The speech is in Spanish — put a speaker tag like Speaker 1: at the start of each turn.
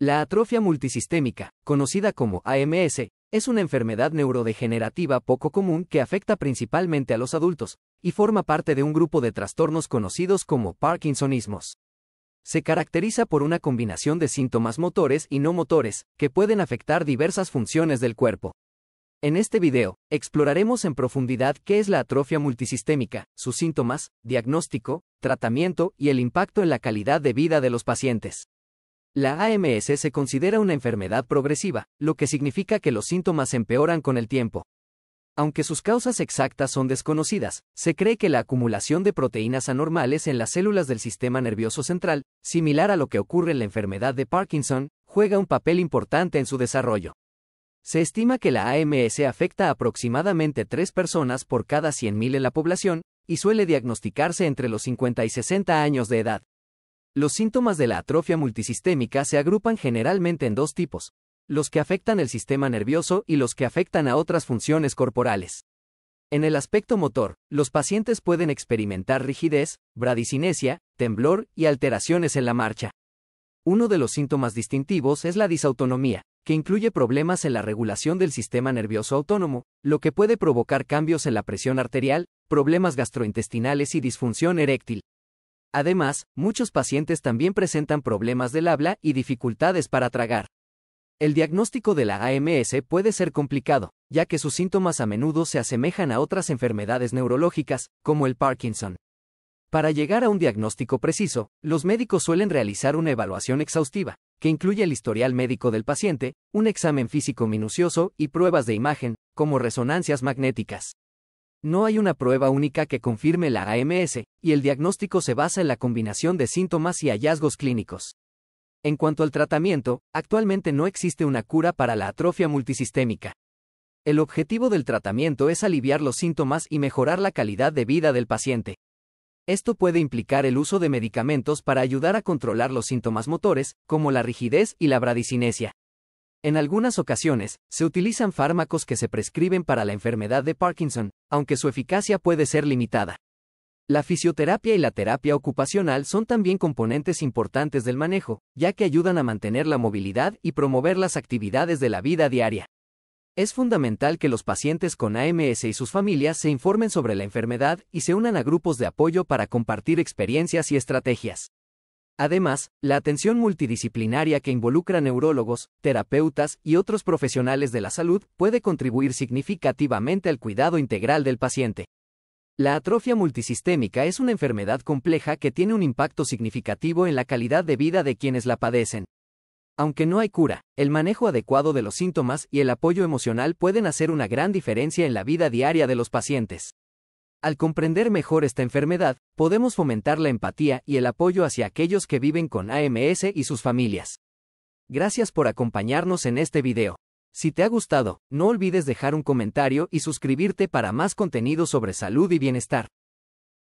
Speaker 1: La atrofia multisistémica, conocida como AMS, es una enfermedad neurodegenerativa poco común que afecta principalmente a los adultos, y forma parte de un grupo de trastornos conocidos como Parkinsonismos. Se caracteriza por una combinación de síntomas motores y no motores, que pueden afectar diversas funciones del cuerpo. En este video, exploraremos en profundidad qué es la atrofia multisistémica, sus síntomas, diagnóstico, tratamiento y el impacto en la calidad de vida de los pacientes. La AMS se considera una enfermedad progresiva, lo que significa que los síntomas empeoran con el tiempo. Aunque sus causas exactas son desconocidas, se cree que la acumulación de proteínas anormales en las células del sistema nervioso central, similar a lo que ocurre en la enfermedad de Parkinson, juega un papel importante en su desarrollo. Se estima que la AMS afecta a aproximadamente 3 personas por cada 100.000 en la población, y suele diagnosticarse entre los 50 y 60 años de edad. Los síntomas de la atrofia multisistémica se agrupan generalmente en dos tipos, los que afectan el sistema nervioso y los que afectan a otras funciones corporales. En el aspecto motor, los pacientes pueden experimentar rigidez, bradicinesia, temblor y alteraciones en la marcha. Uno de los síntomas distintivos es la disautonomía, que incluye problemas en la regulación del sistema nervioso autónomo, lo que puede provocar cambios en la presión arterial, problemas gastrointestinales y disfunción eréctil. Además, muchos pacientes también presentan problemas del habla y dificultades para tragar. El diagnóstico de la AMS puede ser complicado, ya que sus síntomas a menudo se asemejan a otras enfermedades neurológicas, como el Parkinson. Para llegar a un diagnóstico preciso, los médicos suelen realizar una evaluación exhaustiva, que incluye el historial médico del paciente, un examen físico minucioso y pruebas de imagen, como resonancias magnéticas. No hay una prueba única que confirme la AMS, y el diagnóstico se basa en la combinación de síntomas y hallazgos clínicos. En cuanto al tratamiento, actualmente no existe una cura para la atrofia multisistémica. El objetivo del tratamiento es aliviar los síntomas y mejorar la calidad de vida del paciente. Esto puede implicar el uso de medicamentos para ayudar a controlar los síntomas motores, como la rigidez y la bradicinesia. En algunas ocasiones, se utilizan fármacos que se prescriben para la enfermedad de Parkinson, aunque su eficacia puede ser limitada. La fisioterapia y la terapia ocupacional son también componentes importantes del manejo, ya que ayudan a mantener la movilidad y promover las actividades de la vida diaria. Es fundamental que los pacientes con AMS y sus familias se informen sobre la enfermedad y se unan a grupos de apoyo para compartir experiencias y estrategias. Además, la atención multidisciplinaria que involucra neurólogos, terapeutas y otros profesionales de la salud puede contribuir significativamente al cuidado integral del paciente. La atrofia multisistémica es una enfermedad compleja que tiene un impacto significativo en la calidad de vida de quienes la padecen. Aunque no hay cura, el manejo adecuado de los síntomas y el apoyo emocional pueden hacer una gran diferencia en la vida diaria de los pacientes. Al comprender mejor esta enfermedad, podemos fomentar la empatía y el apoyo hacia aquellos que viven con AMS y sus familias. Gracias por acompañarnos en este video. Si te ha gustado, no olvides dejar un comentario y suscribirte para más contenido sobre salud y bienestar.